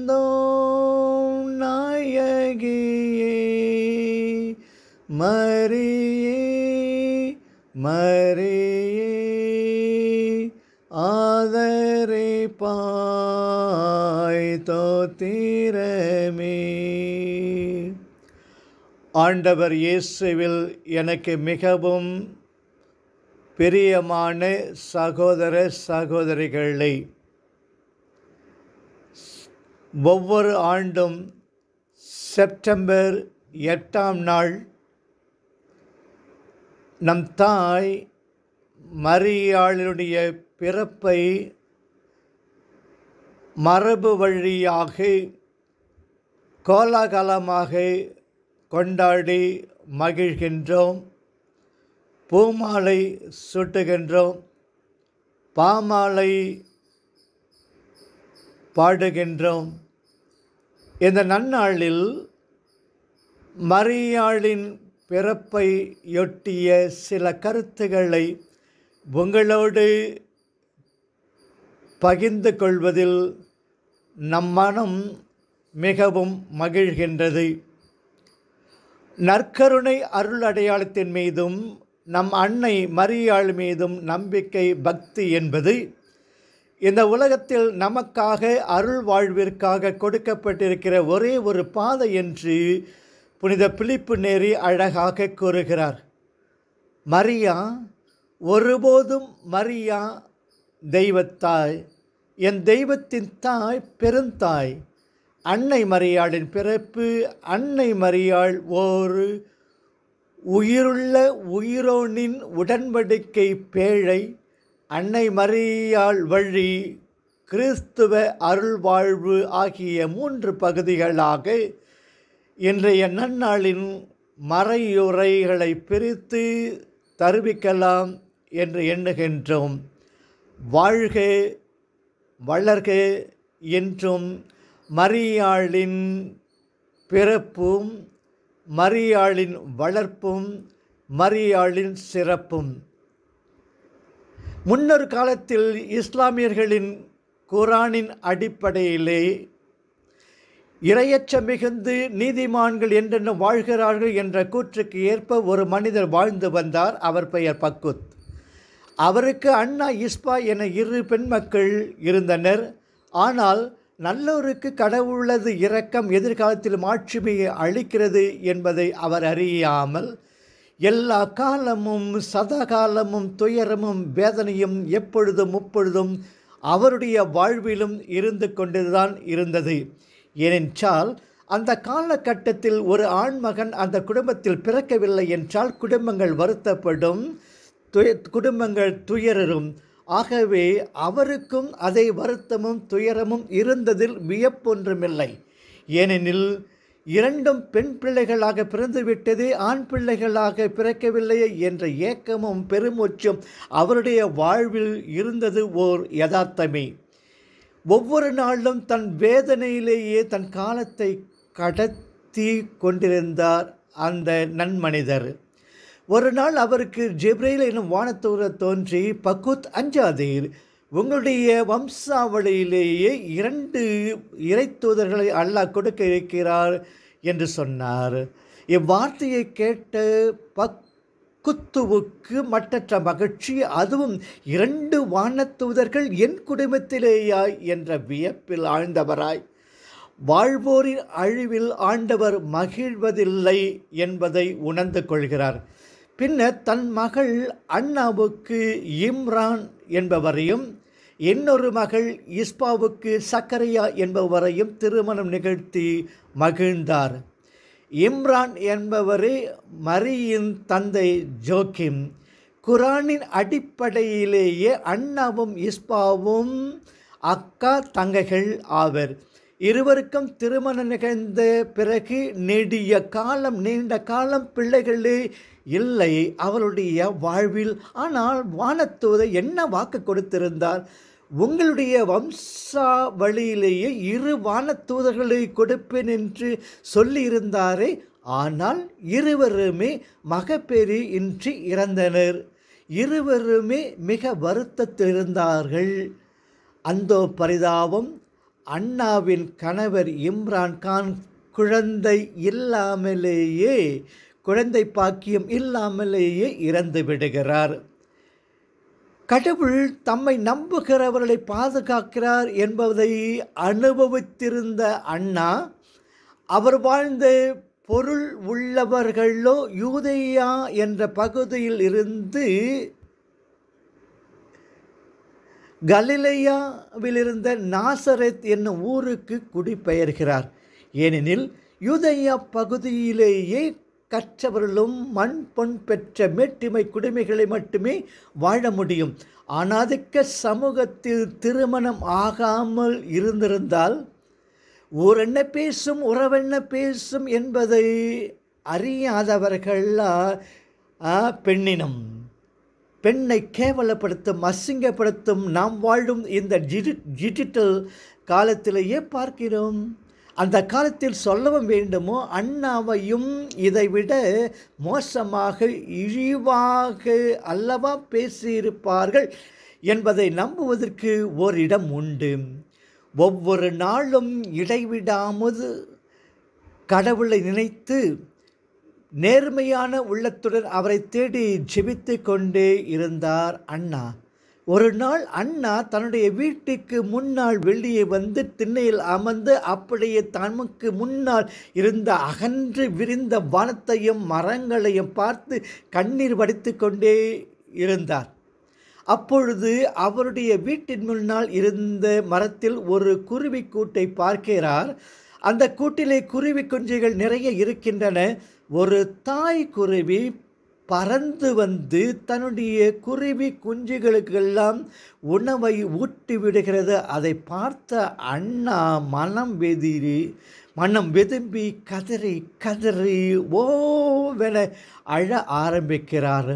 வந்தோம் நாயகியே மரியே மரியே ஆதரிப்பாய் பாய் தோத்திரமே ஆண்டவர் இயேசுவில் எனக்கு மிகவும் பிரியமான சகோதர சகோதரிகளை ஒவ்வொரு ஆண்டும் செப்டம்பர் எட்டாம் நாள் நம் தாய் மரியாளினுடைய பிறப்பை மரபு வழியாக கோலாகலமாக கொண்டாடி மகிழ்கின்றோம் பூமாலை சுட்டுகின்றோம் பாமாலை பாடுகின்றோம் இந்த நன்னாளில் மரியாளின் பிறப்பை யொட்டிய சில கருத்துக்களை உங்களோடு பகிர்ந்து கொள்வதில் நம் மனம் மிகவும் மகிழ்கின்றது நற்கருணை அருள் அடையாளத்தின் மீதும் நம் அன்னை மரியாள் மீதும் நம்பிக்கை பக்தி என்பது இந்த உலகத்தில் நமக்காக அருள் வாழ்விற்காக கொடுக்கப்பட்டிருக்கிற ஒரே ஒரு பாதை என்று புனித பிழிப்பு நேரி அழகாக கூறுகிறார் மரியா ஒருபோதும் மரியா தெய்வத்தாய் என் தெய்வத்தின் தாய் பெருந்தாய் அன்னை மரியாளின் பிறப்பு அன்னை மரியாள் ஒரு உயிருள்ள உயிரோனின் உடன்படிக்கை பேழை அன்னை மரியாள் வழி கிறிஸ்துவ அருள்வாழ்வு ஆகிய மூன்று பகுதிகளாக இன்றைய நன்னாளின் மறையுரைகளை பிரித்து தருவிக்கலாம் என்று எண்ணுகின்றோம் வாழ்க வளர்க என்றும் மரியாளின் பிறப்பும் மரியாளின் வளர்ப்பும் மரியாளின் சிறப்பும் முன்னொரு காலத்தில் இஸ்லாமியர்களின் குரானின் அடிப்படையிலே இரையச்ச மிகுந்து நீதிமான்கள் என்றென்ன வாழ்கிறார்கள் என்ற கூற்றுக்கு ஏற்ப ஒரு மனிதர் வாழ்ந்து வந்தார் அவர் பெயர் பக்குத் அவருக்கு அண்ணா இஸ்பா என இரு பெண் மக்கள் இருந்தனர் ஆனால் நல்லோருக்கு கடவுளது இரக்கம் எதிர்காலத்தில் மாட்சிமையை அளிக்கிறது என்பதை அவர் அறியாமல் எல்லா காலமும் சதா காலமும் துயரமும் வேதனையும் எப்பொழுதும் முப்பொழுதும் அவருடைய வாழ்விலும் இருந்து கொண்டுதான் இருந்தது ஏனென்றால் அந்த காலகட்டத்தில் ஒரு ஆண்மகன் அந்த குடும்பத்தில் பிறக்கவில்லை என்றால் குடும்பங்கள் வருத்தப்படும் துய குடும்பங்கள் துயரரும் ஆகவே அவருக்கும் அதை வருத்தமும் துயரமும் இருந்ததில் வியப்பொன்றுமில்லை ஏனெனில் இரண்டும் பெண் பிள்ளைகளாக பிறந்துவிட்டது ஆண் பிள்ளைகளாக பிறக்கவில்லையே என்ற ஏக்கமும் பெருமூச்சும் அவருடைய வாழ்வில் இருந்தது ஓர் யதார்த்தமே ஒவ்வொரு நாளும் தன் வேதனையிலேயே தன் காலத்தை கடத்தி கொண்டிருந்தார் அந்த நன்மனிதர் ஒரு நாள் அவருக்கு ஜெப்ரேல் எனும் வானத்தூர தோன்றி பக்குத் அஞ்சாதீர் உங்களுடைய வம்சாவளியிலேயே இரண்டு இறைத்தூதர்களை அல்லாஹ் கொடுக்க இருக்கிறார் என்று சொன்னார் இவ்வார்த்தையை கேட்ட பக்குத்துவுக்கு மற்றற்ற மகிழ்ச்சி அதுவும் இரண்டு வானத்தூதர்கள் என் குடும்பத்திலேயாய் என்ற வியப்பில் ஆழ்ந்தவராய் வாழ்வோரின் அழிவில் ஆண்டவர் மகிழ்வதில்லை என்பதை உணர்ந்து கொள்கிறார் பின்னர் தன் மகள் அண்ணாவுக்கு இம்ரான் என்பவரையும் இன்னொரு மகள் இஸ்பாவுக்கு சக்கரையா என்பவரையும் திருமணம் நிகழ்த்தி மகிழ்ந்தார் இம்ரான் என்பவரே மரியின் தந்தை ஜோக்கிம் குரானின் அடிப்படையிலேயே அண்ணாவும் இஸ்பாவும் அக்கா தங்கைகள் ஆவர் இருவருக்கும் திருமணம் நிகழ்ந்த பிறகு நெடிய காலம் நீண்ட காலம் பிள்ளைகளே இல்லை அவளுடைய வாழ்வில் ஆனால் வானத்தூதை என்ன வாக்கு கொடுத்திருந்தார் உங்களுடைய வம்சாவளியிலேயே இரு வான தூதர்களை கொடுப்பேன் என்று சொல்லியிருந்தாரே ஆனால் இருவருமே மகப்பேறி இன்றி இறந்தனர் இருவருமே மிக வருத்தத்தில் இருந்தார்கள் அந்த பரிதாபம் அண்ணாவின் கணவர் இம்ரான் கான் குழந்தை இல்லாமலேயே குழந்தை பாக்கியம் இல்லாமலேயே இறந்து விடுகிறார் கடவுள் தம்மை நம்புகிறவர்களை பாதுகாக்கிறார் என்பதை அனுபவித்திருந்த அண்ணா அவர் வாழ்ந்த பொருள் உள்ளவர்களோ யூதையா என்ற பகுதியில் இருந்து கலிலையாவிலிருந்த நாசரத் என்னும் ஊருக்கு குடிபெயர்கிறார் ஏனெனில் யூதையா பகுதியிலேயே கற்றவர்களும் மண் பொன் பெற்ற மேட்டிமை குடிமைகளை மட்டுமே வாழ முடியும் அனாதிக்க சமூகத்தில் திருமணம் ஆகாமல் இருந்திருந்தால் ஓரென்ன பேசும் உறவென்ன பேசும் என்பதை அறியாதவர்கள் பெண்ணினம் பெண்ணை கேவலப்படுத்தும் அசிங்கப்படுத்தும் நாம் வாழும் இந்த டிஜிட்டல் காலத்திலேயே பார்க்கிறோம் அந்த காலத்தில் சொல்லவும் வேண்டுமோ அண்ணாவையும் இதைவிட மோசமாக இழிவாக அல்லவா பேசியிருப்பார்கள் என்பதை நம்புவதற்கு ஓரிடம் உண்டு ஒவ்வொரு நாளும் இடைவிடாமல் கடவுளை நினைத்து நேர்மையான உள்ளத்துடன் அவரை தேடி ஜெபித்து கொண்டே இருந்தார் அண்ணா ஒரு நாள் அண்ணா தன்னுடைய வீட்டுக்கு முன்னால் வெளியே வந்து திண்ணையில் அமர்ந்து அப்படியே தமக்கு முன்னால் இருந்த அகன்று விரிந்த வானத்தையும் மரங்களையும் பார்த்து கண்ணீர் வடித்து கொண்டே இருந்தார் அப்பொழுது அவருடைய வீட்டின் முன்னால் இருந்த மரத்தில் ஒரு குருவி கூட்டை பார்க்கிறார் அந்த கூட்டிலே குருவி குஞ்சுகள் நிறைய இருக்கின்றன ஒரு தாய் குருவி பறந்து வந்து தன்னுடைய குருவி குஞ்சுகளுக்கெல்லாம் உணவை ஊட்டி விடுகிறது அதை பார்த்த அண்ணா மனம் வெதிரி மனம் வெதும்பி கதறி கதறி ஓவென அழ ஆரம்பிக்கிறார்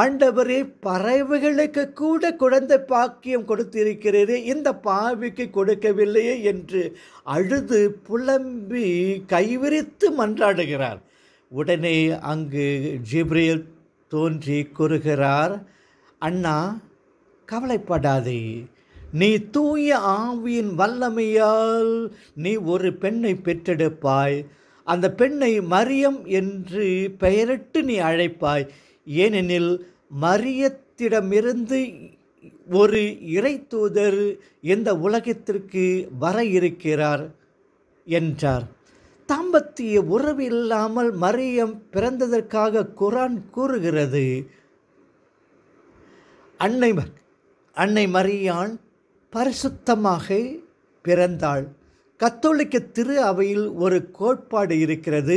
ஆண்டவரே பறவைகளுக்கு கூட குழந்தை பாக்கியம் கொடுத்திருக்கிறதே இந்த பாவிக்கு கொடுக்கவில்லையே என்று அழுது புலம்பி கைவிரித்து மன்றாடுகிறார் உடனே அங்கு ஜிப்ரியல் தோன்றி கூறுகிறார் அண்ணா கவலைப்படாதே நீ தூய ஆவியின் வல்லமையால் நீ ஒரு பெண்ணை பெற்றெடுப்பாய் அந்த பெண்ணை மரியம் என்று பெயரிட்டு நீ அழைப்பாய் ஏனெனில் மரியத்திடமிருந்து ஒரு இறை தூதர் இந்த உலகத்திற்கு வர இருக்கிறார் என்றார் தாம்பத்திய உறவு இல்லாமல் மரியம் பிறந்ததற்காக குரான் கூறுகிறது அன்னை அன்னை மரியான் பரிசுத்தமாக பிறந்தாள் கத்தோலிக்க திரு அவையில் ஒரு கோட்பாடு இருக்கிறது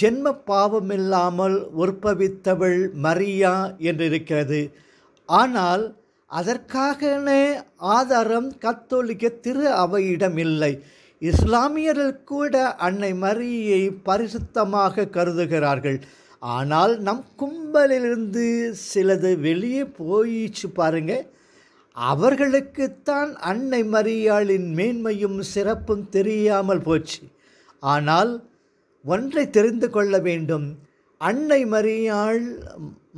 ஜென்ம பாவமில்லாமல் உற்பவித்தவள் மரியா என்றிருக்கிறது ஆனால் அதற்காகனே ஆதாரம் கத்தோலிக்க திரு அவையிடம் இல்லை இஸ்லாமியர்கள் கூட அன்னை மரியை பரிசுத்தமாக கருதுகிறார்கள் ஆனால் நம் கும்பலிலிருந்து சிலது வெளியே போயிச்சு பாருங்க அவர்களுக்குத்தான் அன்னை மரியாளின் மேன்மையும் சிறப்பும் தெரியாமல் போச்சு ஆனால் ஒன்றை தெரிந்து கொள்ள வேண்டும் அன்னை மரியாள்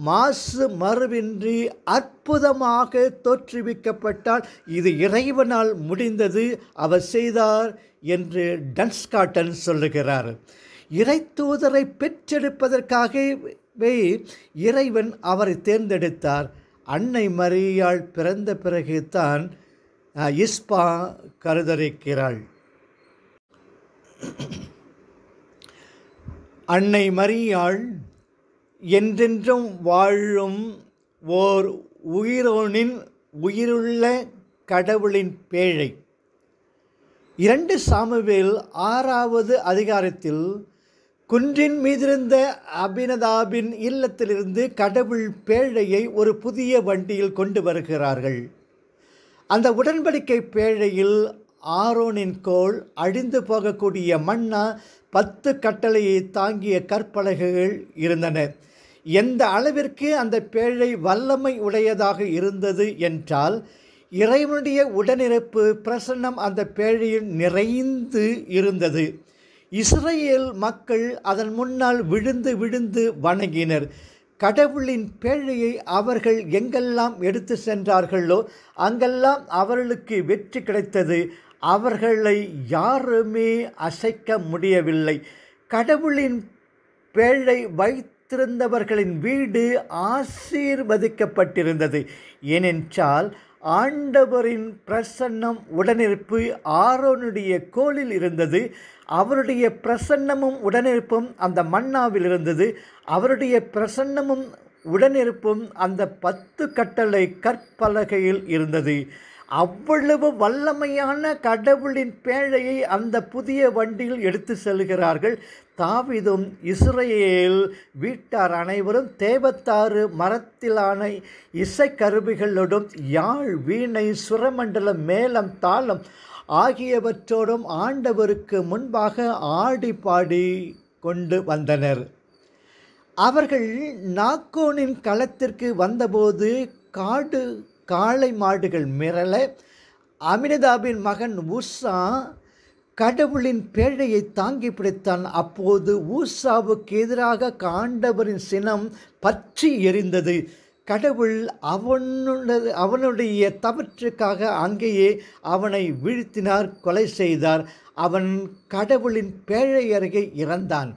மாசு மறுவின்றி அற்புதமாக தோற்றுவிக்கப்பட்டால் இது இறைவனால் முடிந்தது அவர் செய்தார் என்று டன்ஸ்காட்டன் சொல்லுகிறார் தூதரை பெற்றெடுப்பதற்காகவே இறைவன் அவரை தேர்ந்தெடுத்தார் அன்னை மரியாள் பிறந்த பிறகு தான் இஸ்பா கருதரிக்கிறாள் அன்னை மரியாள் என்றென்றும் வாழும் ஓர் உயிரோனின் உயிருள்ள கடவுளின் பேழை இரண்டு சாமுவேல் ஆறாவது அதிகாரத்தில் குன்றின் மீதிருந்த அபினதாபின் இல்லத்திலிருந்து கடவுள் பேழையை ஒரு புதிய வண்டியில் கொண்டு வருகிறார்கள் அந்த உடன்படிக்கை பேழையில் ஆரோனின் கோள் அழிந்து போகக்கூடிய மண்ணா பத்து கட்டளையை தாங்கிய கற்பலகைகள் இருந்தன எந்த அளவிற்கு அந்த பேழை வல்லமை உடையதாக இருந்தது என்றால் இறைவனுடைய உடனிருப்பு பிரசன்னம் அந்த பேழையில் நிறைந்து இருந்தது இஸ்ரேல் மக்கள் அதன் முன்னால் விழுந்து விழுந்து வணங்கினர் கடவுளின் பேழையை அவர்கள் எங்கெல்லாம் எடுத்து சென்றார்களோ அங்கெல்லாம் அவர்களுக்கு வெற்றி கிடைத்தது அவர்களை யாருமே அசைக்க முடியவில்லை கடவுளின் பேழை வைத்திருந்தவர்களின் வீடு ஆசீர்வதிக்கப்பட்டிருந்தது ஏனென்றால் ஆண்டவரின் பிரசன்னம் உடனிருப்பு ஆரோனுடைய கோலில் இருந்தது அவருடைய பிரசன்னமும் உடனிருப்பும் அந்த மன்னாவில் இருந்தது அவருடைய பிரசன்னமும் உடனிருப்பும் அந்த பத்து கட்டளை கற்பலகையில் இருந்தது அவ்வளவு வல்லமையான கடவுளின் பேழையை அந்த புதிய வண்டியில் எடுத்து செல்கிறார்கள் தாவிதும் இஸ்ரேல் வீட்டார் அனைவரும் தேவத்தாறு மரத்திலான இசைக்கருவிகளோடும் யாழ் வீணை சுரமண்டலம் மேலம் தாளம் ஆகியவற்றோடும் ஆண்டவருக்கு முன்பாக ஆடி பாடி கொண்டு வந்தனர் அவர்கள் நாக்கோனின் களத்திற்கு வந்தபோது காடு காளை மாடுகள் மிரள அமிர்தாபின் மகன் உஷா கடவுளின் பேழையை தாங்கி பிடித்தான் அப்போது ஊசாவுக்கு எதிராக காண்டவரின் சினம் பற்றி எரிந்தது கடவுள் அவனுடைய அவனுடைய தவற்றுக்காக அங்கேயே அவனை வீழ்த்தினார் கொலை செய்தார் அவன் கடவுளின் பேழை அருகே இறந்தான்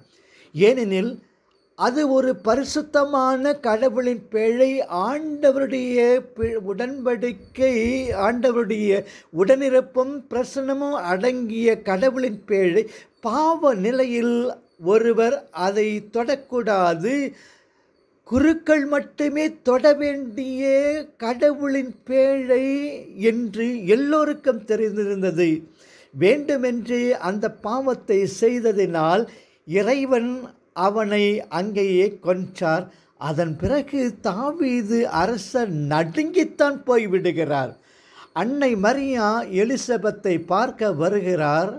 ஏனெனில் அது ஒரு பரிசுத்தமான கடவுளின் பிழை ஆண்டவருடைய உடன்படிக்கை ஆண்டவருடைய உடனிருப்பும் பிரசனமும் அடங்கிய கடவுளின் பிழை பாவ நிலையில் ஒருவர் அதை தொடக்கூடாது குருக்கள் மட்டுமே தொட வேண்டிய கடவுளின் பேழை என்று எல்லோருக்கும் தெரிந்திருந்தது வேண்டுமென்று அந்த பாவத்தை செய்ததினால் இறைவன் அவனை அங்கேயே கொன்றார் அதன் பிறகு தாவீது அரசர் நடுங்கித்தான் போய்விடுகிறார் அன்னை மரியா எலிசபெத்தை பார்க்க வருகிறார்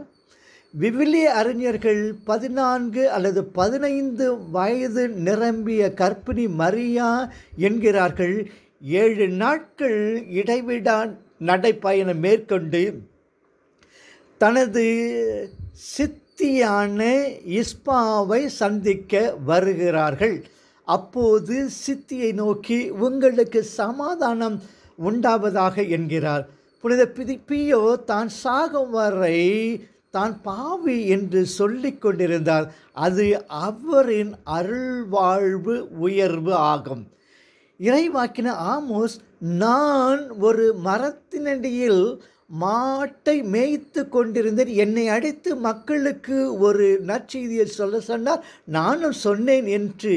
விவிலிய அறிஞர்கள் பதினான்கு அல்லது பதினைந்து வயது நிரம்பிய கற்பிணி மரியா என்கிறார்கள் ஏழு நாட்கள் இடைவிடா நடைப்பயணம் மேற்கொண்டு தனது சித் சித்தியான இஸ்பாவை சந்திக்க வருகிறார்கள் அப்போது சித்தியை நோக்கி உங்களுக்கு சமாதானம் உண்டாவதாக என்கிறார் புனித பிதிப்பியோ தான் சாகும் வரை தான் பாவி என்று சொல்லி கொண்டிருந்தார் அது அவரின் அருள்வாழ்வு உயர்வு ஆகும் இறைவாக்கின ஆமோஸ் நான் ஒரு மரத்தினடியில் மாட்டை மேய்த்து கொண்டிருந்தேன் என்னை அடித்து மக்களுக்கு ஒரு நற்செய்தியை சொல்ல சொன்னார் நானும் சொன்னேன் என்று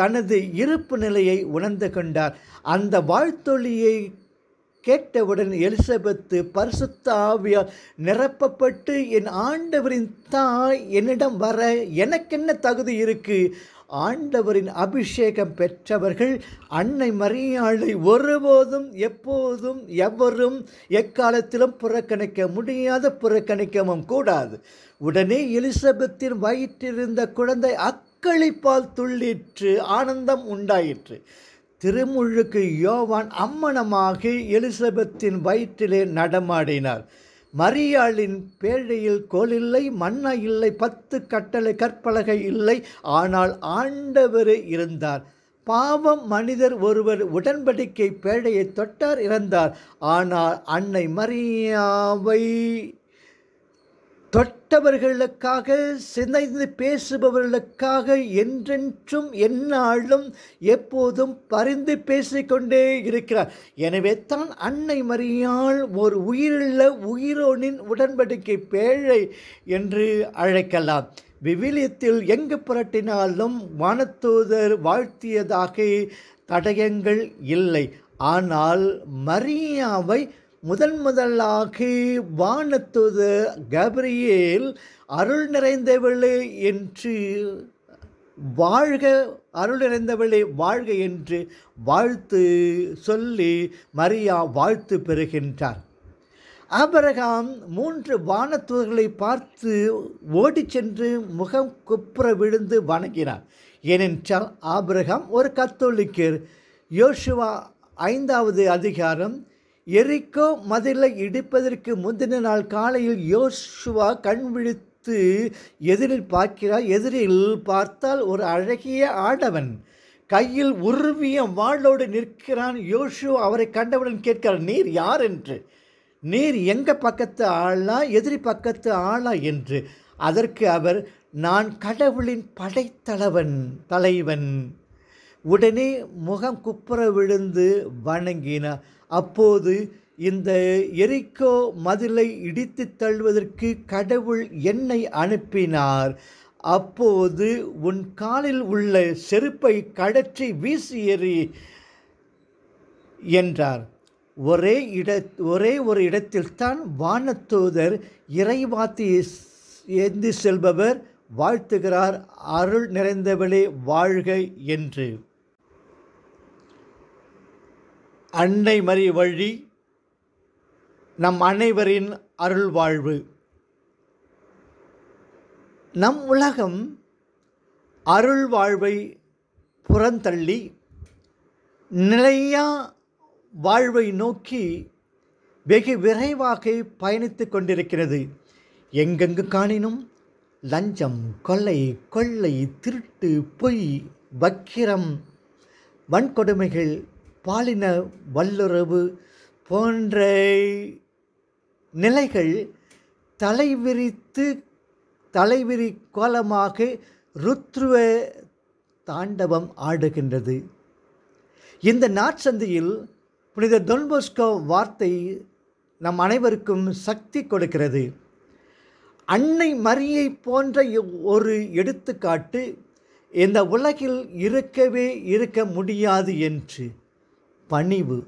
தனது இருப்பு நிலையை உணர்ந்து கொண்டார் அந்த வாழ்த்தொழியை கேட்டவுடன் எலிசபெத்து பரிசுத்த ஆவியால் நிரப்பப்பட்டு என் ஆண்டவரின் தாய் என்னிடம் வர எனக்கென்ன தகுதி இருக்குது ஆண்டவரின் அபிஷேகம் பெற்றவர்கள் அன்னை மரியாளை ஒருபோதும் எப்போதும் எவரும் எக்காலத்திலும் புறக்கணிக்க முடியாத புறக்கணிக்கவும் கூடாது உடனே எலிசபெத்தின் வயிற்றிருந்த குழந்தை அக்களிப்பால் துள்ளிற்று ஆனந்தம் உண்டாயிற்று திருமுழுக்கு யோவான் அம்மனமாகி எலிசபெத்தின் வயிற்றிலே நடமாடினார் மரியாளின் பேழையில் இல்லை மன்னா இல்லை பத்து கட்டளை கற்பலகை இல்லை ஆனால் ஆண்டவர் இருந்தார் பாவம் மனிதர் ஒருவர் உடன்படிக்கை பேழையை தொட்டார் இறந்தார் ஆனால் அன்னை மரியாவை தொட்டவர்களுக்காக சிந்தைந்து பேசுபவர்களுக்காக என்றென்றும் எந்நாளும் எப்போதும் பரிந்து பேசிக்கொண்டே இருக்கிறார் எனவே தான் அன்னை மரியாள் ஒரு உயிருள்ள உயிரோனின் உடன்படிக்கை பேழை என்று அழைக்கலாம் விவிலியத்தில் எங்கு புரட்டினாலும் வானத்தூதர் வாழ்த்தியதாக தடயங்கள் இல்லை ஆனால் மரியாவை முதன் முதலாக வானத்துது கபரியேல் அருள் நிறைந்தவளு என்று வாழ்க அருள் நிறைந்தவளே வாழ்க என்று வாழ்த்து சொல்லி மரியா வாழ்த்து பெறுகின்றார் ஆபரகாம் மூன்று வானத்துவர்களை பார்த்து ஓடி சென்று முகம் குப்புற விழுந்து வணங்கினார் ஏனென்றால் ஆபிரகாம் ஒரு கத்தோலிக்கர் யோசுவா ஐந்தாவது அதிகாரம் எரிக்கோ மதிலை இடிப்பதற்கு முந்தின நாள் காலையில் யோசுவா கண் விழித்து எதிரில் பார்க்கிறார் எதிரில் பார்த்தால் ஒரு அழகிய ஆடவன் கையில் உருவிய வாழோடு நிற்கிறான் யோசு அவரை கண்டவுடன் கேட்கிறார் நீர் யார் என்று நீர் எங்க பக்கத்து ஆளா எதிரி பக்கத்து ஆளா என்று அதற்கு அவர் நான் கடவுளின் படைத்தலைவன் தலைவன் உடனே முகம் குப்புற விழுந்து வணங்கினார் அப்போது இந்த எரிக்கோ மதிலை இடித்து தள்ளுவதற்கு கடவுள் என்னை அனுப்பினார் அப்போது உன் காலில் உள்ள செருப்பை கடற்றி வீசி எறி என்றார் ஒரே இட ஒரே ஒரு இடத்தில்தான் வானத்தூதர் இறைவாத்தி ஏந்தி செல்பவர் வாழ்த்துகிறார் அருள் நிறைந்தவளே வாழ்க என்று அன்னை மறி வழி நம் அனைவரின் அருள் வாழ்வு நம் உலகம் அருள் வாழ்வை புறந்தள்ளி நிலையா வாழ்வை நோக்கி வெகு விரைவாக பயணித்து கொண்டிருக்கிறது எங்கெங்கு காணினும் லஞ்சம் கொள்ளை கொள்ளை திருட்டு பொய் வக்கிரம் வன்கொடுமைகள் பாலின வல்லுறவு போன்ற நிலைகள் தலைவிரித்து தலைவிரி கோலமாக ருத்ருவ தாண்டவம் ஆடுகின்றது இந்த நாற்சந்தியில் புனித தொன்போஸ்கோ வார்த்தை நம் அனைவருக்கும் சக்தி கொடுக்கிறது அன்னை மரியை போன்ற ஒரு எடுத்துக்காட்டு இந்த உலகில் இருக்கவே இருக்க முடியாது என்று பணிவு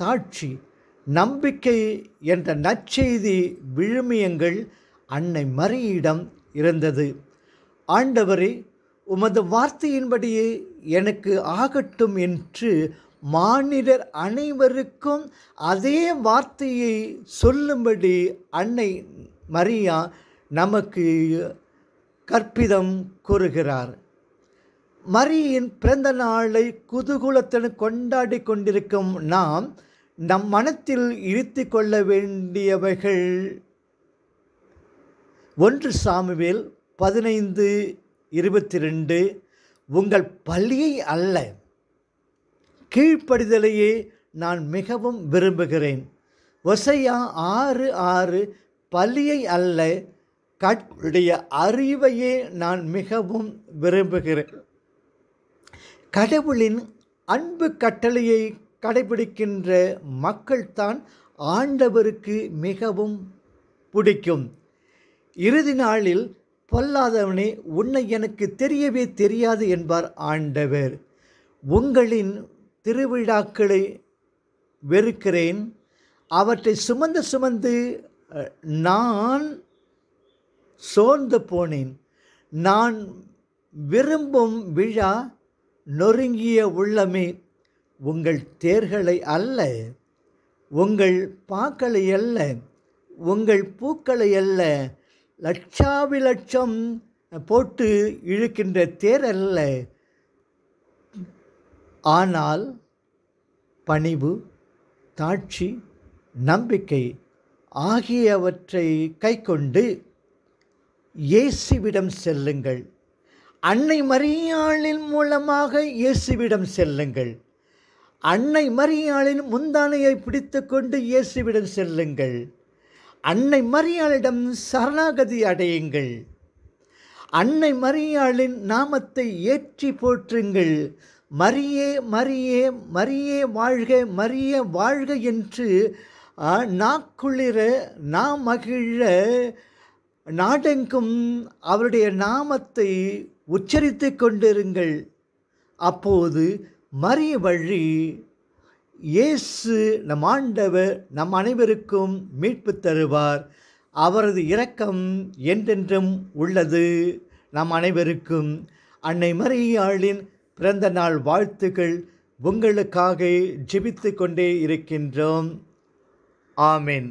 தாட்சி நம்பிக்கை என்ற நற்செய்தி விழுமியங்கள் அன்னை மரியிடம் இருந்தது ஆண்டவரே உமது வார்த்தையின்படியே எனக்கு ஆகட்டும் என்று மானிடர் அனைவருக்கும் அதே வார்த்தையை சொல்லும்படி அன்னை மரியா நமக்கு கற்பிதம் கூறுகிறார் மரியின் பிறந்த நாளை குதூகூலத்துடன் கொண்டாடி கொண்டிருக்கும் நாம் நம் மனத்தில் இழுத்து கொள்ள வேண்டியவைகள் ஒன்று சாமுவேல் பதினைந்து இருபத்தி ரெண்டு உங்கள் பள்ளியை அல்ல கீழ்ப்படிதலையே நான் மிகவும் விரும்புகிறேன் ஒசையா ஆறு ஆறு பள்ளியை அல்ல கட்டுடைய அறிவையே நான் மிகவும் விரும்புகிறேன் கடவுளின் அன்பு கட்டளையை கடைபிடிக்கின்ற மக்கள்தான் ஆண்டவருக்கு மிகவும் பிடிக்கும் இறுதி நாளில் பொல்லாதவனே உன்னை எனக்கு தெரியவே தெரியாது என்பார் ஆண்டவர் உங்களின் திருவிழாக்களை வெறுக்கிறேன் அவற்றை சுமந்து சுமந்து நான் சோர்ந்து போனேன் நான் விரும்பும் விழா நொறுங்கிய உள்ளமே உங்கள் தேர்களை அல்ல உங்கள் பாக்களை அல்ல உங்கள் பூக்களை அல்ல லட்சாவி லட்சம் போட்டு இழுக்கின்ற தேர் அல்ல ஆனால் பணிவு தாட்சி நம்பிக்கை ஆகியவற்றை கைக்கொண்டு இயேசுவிடம் செல்லுங்கள் அன்னை மரியாளின் மூலமாக இயேசுவிடம் செல்லுங்கள் அன்னை மரியாளின் முந்தானையை பிடித்து கொண்டு இயேசுவிடம் செல்லுங்கள் அன்னை மரியாளிடம் சரணாகதி அடையுங்கள் அன்னை மரியாளின் நாமத்தை ஏற்றி போற்றுங்கள் மரியே மரியே மரியே வாழ்க மரிய வாழ்க என்று நாக்குளிர நாமகிழ மகிழ நாடெங்கும் அவருடைய நாமத்தை உச்சரித்து கொண்டிருங்கள் அப்போது மறிய வழி இயேசு நம் ஆண்டவர் நம் அனைவருக்கும் மீட்பு தருவார் அவரது இரக்கம் என்றென்றும் உள்ளது நம் அனைவருக்கும் அன்னை மரியாளின் பிறந்த நாள் வாழ்த்துக்கள் உங்களுக்காக ஜெபித்து கொண்டே இருக்கின்றோம் ஆமேன்